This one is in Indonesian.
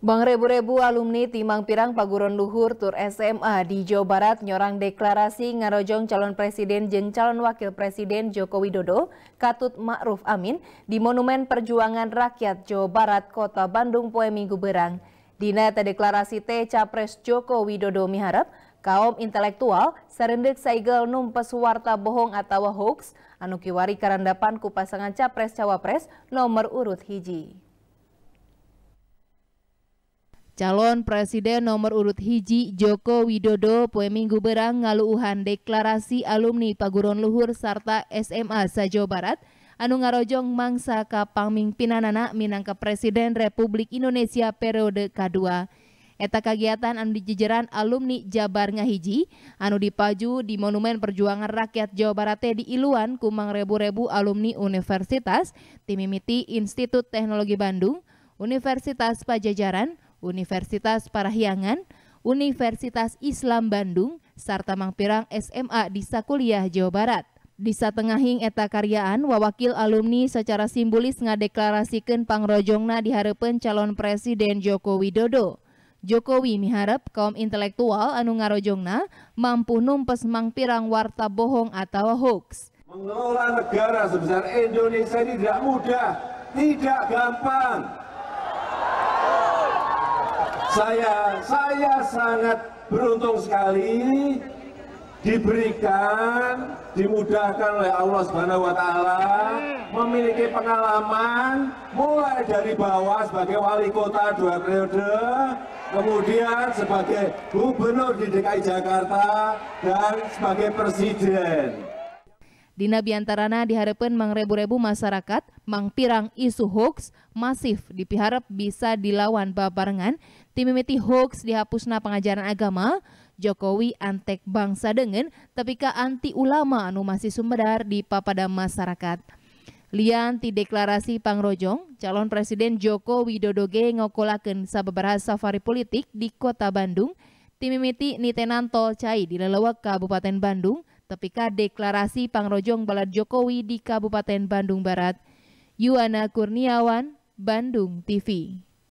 Bang rebu-rebu alumni Timang Pirang Paguron Luhur Tur SMA di Jawa Barat nyorang deklarasi ngarojong calon presiden jeng calon wakil presiden Joko Widodo Katut Ma'ruf Amin di Monumen Perjuangan Rakyat Jawa Barat Kota Bandung Poe Minggu Berang. Dina deklarasi T Capres Joko Widodo miharap kaum intelektual serendek saigel numpes warta bohong atau hoax anu kiwari karandapan ku pasangan Capres Cawapres nomor urut hiji. Calon Presiden nomor urut hiji Joko Widodo poe minggu berang ngaluuhan deklarasi alumni Paguron Luhur serta SMA Sajo Barat anu ngarojong mangsa ka pinanana minangka Presiden Republik Indonesia periode K2. Eta kegiatan anu dijejeran alumni Jabar Ngahiji anu dipaju di Monumen Perjuangan Rakyat Jawa Barat di Iluan kumang rebu-rebu alumni Universitas Timimiti Institut Teknologi Bandung, Universitas Pajajaran, Universitas Parahyangan, Universitas Islam Bandung, serta Mangpirang SMA di Sakuliah, Jawa Barat. di Disa tengahing eta karyaan, wakil alumni secara simbolis ngadeklarasikan pangrojongna diharapkan calon Presiden Joko Widodo. Jokowi miharap kaum intelektual anu ngarojongna mampu numpes mangpirang warta bohong atau hoax. Mengelola negara sebesar Indonesia ini tidak mudah, tidak gampang saya saya sangat beruntung sekali diberikan dimudahkan oleh Allah Subhanahu wa taala memiliki pengalaman mulai dari bawah sebagai wali kota dua periode kemudian sebagai gubernur di DKI Jakarta dan sebagai presiden Dina Biantarana diharapkan mengrebu rebu masyarakat mangpirang isu hoax masif dipiharap bisa dilawan babarengan timimiti hoax dihapusna pengajaran agama Jokowi antek bangsa dengen ke anti ulama anu masih sumedar di papada masyarakat. Lian ti deklarasi Pangrojong, calon Presiden Joko Widodo ge ngokolaken sababaraha safari politik di kota Bandung, timimiti nitenan tol cai di lelewak Kabupaten Bandung, Tepika deklarasi Pangrojong Balad Jokowi di Kabupaten Bandung Barat. Yuana Kurniawan, Bandung TV.